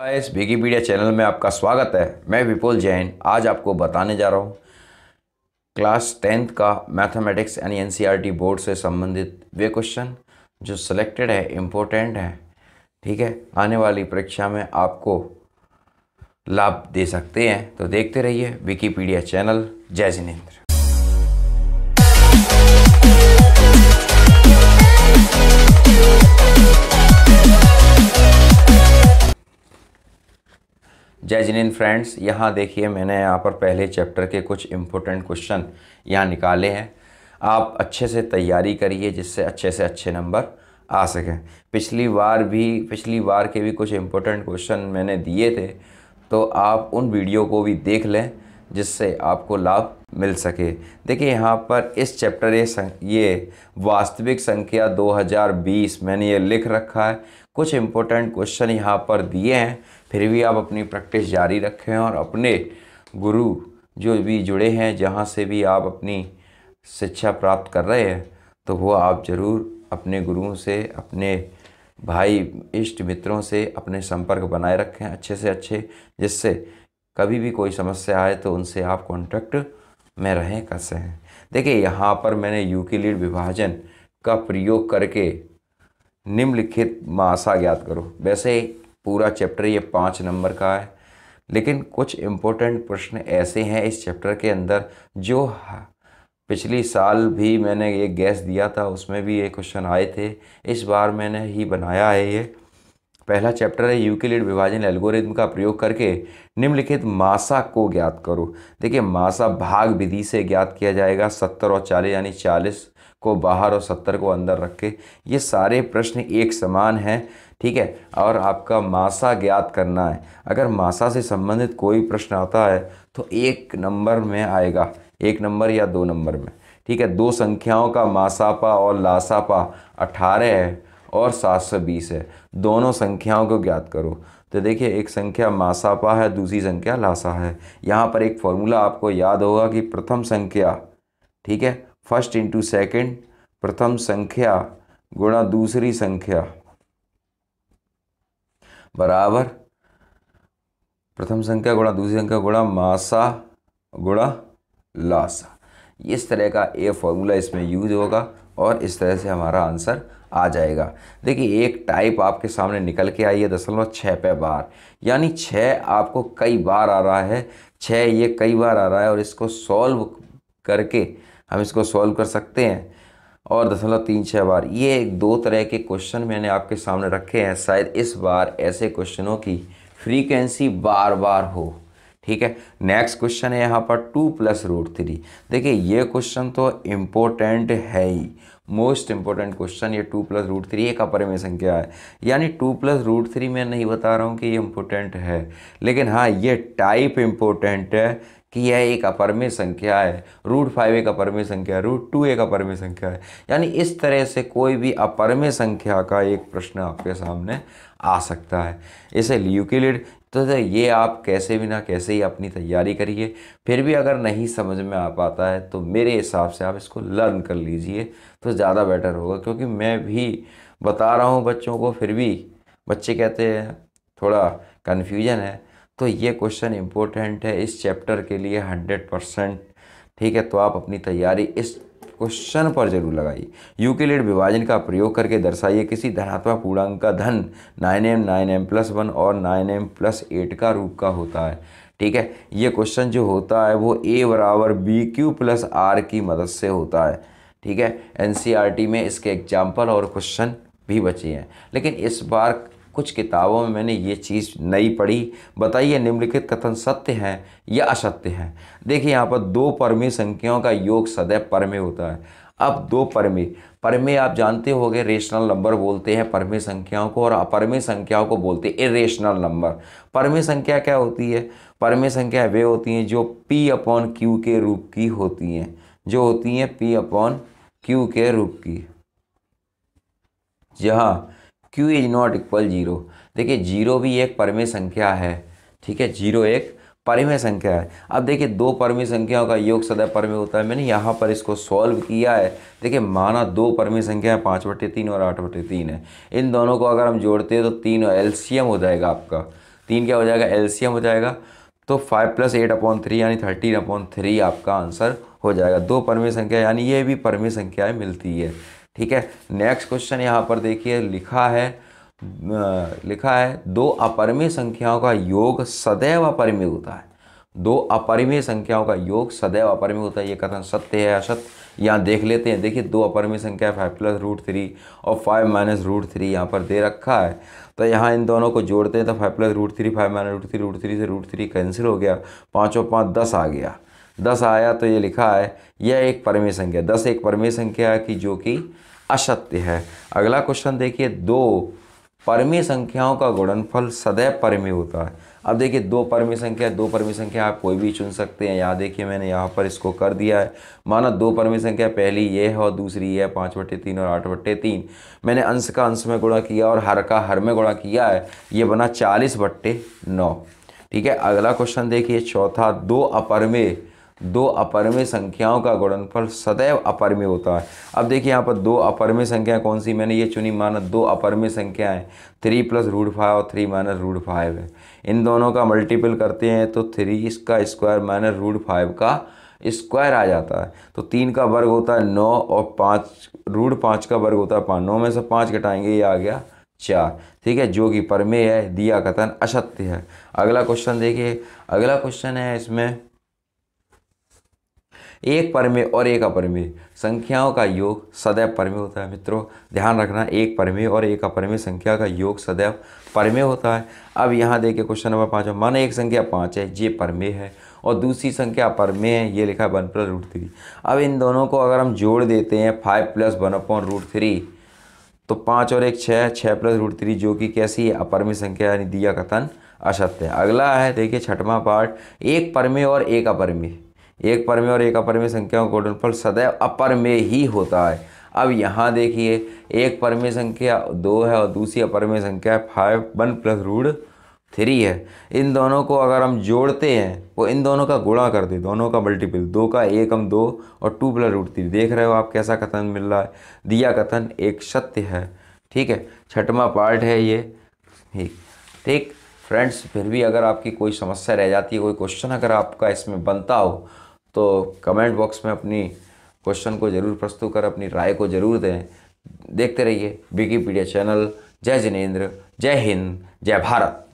guys Wikipedia channel में आपका स्वागत है मैं विपुल जैन आज आपको बताने जा रहा हूँ क्लास टेंथ का मैथमेटिक्स यानी एनसीईआरटी बोर्ड से संबंधित वे क्वेश्चन जो सिलेक्टेड है इम्पोर्टेंट है ठीक है आने वाली परीक्षा में आपको लाभ दे सकते हैं तो देखते रहिए विकीपीडिया चैनल जय जिनेन्द्र जय जिन फ्रेंड्स यहाँ देखिए मैंने यहाँ पर पहले चैप्टर के कुछ इम्पोर्टेंट क्वेश्चन यहाँ निकाले हैं आप अच्छे से तैयारी करिए जिससे अच्छे से अच्छे नंबर आ सकें पिछली बार भी पिछली बार के भी कुछ इम्पोर्टेंट क्वेश्चन मैंने दिए थे तो आप उन वीडियो को भी देख लें जिससे आपको लाभ मिल सके देखिए यहाँ पर इस चैप्टर ये ये वास्तविक संख्या 2020 मैंने ये लिख रखा है कुछ इम्पोर्टेंट क्वेश्चन यहाँ पर दिए हैं फिर भी आप अपनी प्रैक्टिस जारी रखें और अपने गुरु जो भी जुड़े हैं जहाँ से भी आप अपनी शिक्षा प्राप्त कर रहे हैं तो वो आप ज़रूर अपने गुरुओं से अपने भाई इष्ट मित्रों से अपने संपर्क बनाए रखें अच्छे से अच्छे जिससे कभी भी कोई समस्या आए तो उनसे आप कॉन्टैक्ट में रहें कैसे हैं देखिए यहाँ पर मैंने यूकिलिड विभाजन का प्रयोग करके निम्नलिखित मासा ज्ञात करो वैसे पूरा चैप्टर ये पाँच नंबर का है लेकिन कुछ इम्पोर्टेंट प्रश्न ऐसे हैं इस चैप्टर के अंदर जो पिछली साल भी मैंने ये गैस दिया था उसमें भी ये क्वेश्चन आए थे इस बार मैंने ही बनाया है ये पहला चैप्टर है यूक्लिड विभाजन एल्गोरिद्म का प्रयोग करके निम्नलिखित मासा को ज्ञात करो देखिए मासा भाग विधि से ज्ञात किया जाएगा सत्तर और चालीस यानी चालीस को बाहर और सत्तर को अंदर रख के ये सारे प्रश्न एक समान हैं ठीक है और आपका मासा ज्ञात करना है अगर मासा से संबंधित कोई प्रश्न आता है तो एक नंबर में आएगा एक नंबर या दो नंबर में ठीक है दो संख्याओं का मासापा और लासापा अठारह है और 720 है दोनों संख्याओं को ज्ञात करो तो देखिए एक संख्या मासापा है दूसरी संख्या लासा है यहाँ पर एक फॉर्मूला आपको याद होगा कि प्रथम संख्या ठीक है फर्स्ट इंटू सेकेंड प्रथम संख्या गुणा दूसरी संख्या बराबर प्रथम संख्या गुणा दूसरी संख्या गुणा मासा गुणा लासा इस तरह का ए फॉर्मूला इसमें यूज होगा और इस तरह से हमारा आंसर आ जाएगा देखिए एक टाइप आपके सामने निकल के आई है दशमलव छः पे बार यानी छः आपको कई बार आ रहा है छः ये कई बार आ रहा है और इसको सॉल्व करके हम इसको सॉल्व कर सकते हैं और दशमलव तीन छः बार ये एक दो तरह के क्वेश्चन मैंने आपके सामने रखे हैं शायद इस बार ऐसे क्वेश्चनों की फ्रीक्वेंसी बार बार हो ठीक है नेक्स्ट क्वेश्चन है यहाँ पर टू प्लस रूट थ्री देखिए ये क्वेश्चन तो इम्पोर्टेंट है ही मोस्ट इम्पोर्टेंट क्वेश्चन ये टू प्लस रूट थ्री एक अपर संख्या है यानी टू प्लस रूट थ्री मैं नहीं बता रहा हूँ कि ये इम्पोर्टेंट है लेकिन हाँ ये टाइप इम्पोर्टेंट है कि यह एक अपरमेय संख्या है रूट फाइव एक अपरमेय संख्या है रूट टू एक अपरमेय संख्या है यानी इस तरह से कोई भी अपरमेय संख्या का एक प्रश्न आपके सामने आ सकता है इसे ल्यूकिलिड तो ये आप कैसे भी ना कैसे ही अपनी तैयारी करिए फिर भी अगर नहीं समझ में आ पाता है तो मेरे हिसाब से आप इसको लर्न कर लीजिए तो ज़्यादा बेटर होगा क्योंकि मैं भी बता रहा हूँ बच्चों को फिर भी बच्चे कहते हैं थोड़ा कन्फ्यूजन है तो ये क्वेश्चन इम्पोर्टेंट है इस चैप्टर के लिए हंड्रेड परसेंट ठीक है तो आप अपनी तैयारी इस क्वेश्चन पर जरूर लगाइए यू के लिए विभाजन का प्रयोग करके दर्शाइए किसी धनात्मक पूर्णांक का धन nine m nine m plus one और नाइन एम प्लस एट का रूप का होता है ठीक है ये क्वेश्चन जो होता है वो ए बराबर बी क्यू प्लस आर की मदद से होता है ठीक है एन e में इसके एग्जाम्पल और क्वेश्चन भी बचे हैं लेकिन इस बार कुछ किताबों में मैंने ये चीज़ नई पढ़ी बताइए निम्नलिखित कथन सत्य हैं या असत्य हैं देखिए यहाँ पर दो परमे संख्याओं का योग सदैव परमे होता है अब दो परमे परमे आप जानते हो गए रेशनल नंबर बोलते हैं परमे संख्याओं को और अपरमे संख्याओं को बोलते हैं इरेशनल नंबर परमे संख्या क्या होती है परमे संख्या वे होती हैं जो पी अपॉन क्यू के रूप की होती हैं जो होती हैं पी अपॉन क्यू के रूप की जहाँ q is not equal zero देखिए जीरो भी एक परमेय संख्या है ठीक है जीरो एक परिमेय संख्या है अब देखिए दो परमेय संख्याओं का योग सदैव परमेय होता है मैंने यहाँ पर इसको सॉल्व किया है देखिए माना दो परमेय संख्या है पाँच बटे तीन और आठ बटे तीन है इन दोनों को अगर हम जोड़ते हैं तो तीन एलसीएम हो जाएगा आपका तीन क्या हो जाएगा एलसीएम हो जाएगा तो five plus eight upon three यानी थर्टीन अपॉन थ्री आपका आंसर हो जाएगा दो परमेय संख्या यानी ये भी परमेय संख्याएँ मिलती है ठीक है नेक्स्ट क्वेश्चन यहाँ पर देखिए लिखा है लिखा है दो अपरिमेय संख्याओं का योग सदैव अपरिमेय होता है दो अपरिमेय संख्याओं का योग सदैव अपरिमेय होता है ये कथन सत्य है असत्य यहाँ देख लेते हैं देखिए दो अपरिमेय संख्या फाइव प्लस रूट थ्री और फाइव माइनस रूट थ्री यहाँ पर दे रखा है तो यहाँ इन दोनों को जोड़ते हैं तो five plus root three five minus root three root three से रूट थ्री कैंसिल हो गया पाँचों पाँच दस आ गया दस आया तो ये लिखा है यह एक परमी संख्या दस एक परमी संख्या की जो कि असत्य है अगला क्वेश्चन देखिए दो परमी संख्याओं का गुणनफल सदैव परमी होता है अब देखिए दो परमी संख्या दो परमी संख्या आप कोई भी चुन सकते हैं यहाँ देखिए मैंने यहाँ पर इसको कर दिया है माना दो परमी संख्या पहली ये है और दूसरी ये है पाँच बट्टे तीन और आठ बट्टे तीन मैंने अंश का अंश में गुणा किया और हर का हर में गुणा किया है ये बना चालीस बट्टे नौ ठीक है अगला क्वेश्चन देखिए चौथा दो अपरमेय दो अपरमेय संख्याओं का गुणनफल सदैव अपरमेय होता है अब देखिए यहाँ पर दो अपरमेय संख्या कौन सी मैंने ये चुनी माना दो संख्या है थ्री प्लस रूट फाइव और थ्री माइनस रूट फाइव है इन दोनों का मल्टीपल करते हैं तो थ्री इसका स्क्वायर माइनस रूट फाइव का स्क्वायर आ जाता है तो तीन का वर्ग होता है नौ और पाँच रूट पाँच का वर्ग होता है पाँच नौ में से पाँच घटाएंगे ये आ गया चार ठीक है जो कि परमेय है दिया कथन असत्य है अगला क्वेश्चन देखिए अगला क्वेश्चन है इसमें एक परमेय और एक अपरमेय संख्याओं का योग सदैव परमेय होता है मित्रों ध्यान रखना एक परमेय और एक अपरमेय संख्या का योग सदैव परमेय होता है अब यहाँ देखिए क्वेश्चन नंबर पाँच माना एक संख्या पाँच है ये परमेय है और दूसरी संख्या परमेय है ये लिखा है वन प्लस रूट थ्री अब इन दोनों को अगर हम जोड़ देते हैं five plus one upon root three तो पाँच और एक छः छः प्लस रूट थ्री जो कि कैसी है अपरमेय संख्या यानी दिया कथन असत्य अगला है देखिए छठवां पार्ट एक परमेय और एक अपरमेय एक पर में और एक अपर में संख्याओं का गुणनफल सदैव अपर में ही होता है अब यहाँ देखिए एक पर में संख्या दो है और दूसरी अपर में संख्या five one plus root three है इन दोनों को अगर हम जोड़ते हैं वो इन दोनों का गुणा कर दे दोनों का मल्टीपल दो का एक हम दो और टू प्लस रूट थ्री देख रहे हो आप कैसा कथन मिल रहा है दिया कथन एक सत्य है ठीक है छठवा पार्ट है ये ठीक ठीक फ्रेंड्स फिर भी अगर आपकी कोई समस्या रह जाती है कोई क्वेश्चन अगर आपका इसमें बनता हो तो कमेंट बॉक्स में अपनी क्वेश्चन को ज़रूर प्रस्तुत कर अपनी राय को ज़रूर दें देखते रहिए विकीपीडिया चैनल जय जिनेन्द्र जय हिंद जय भारत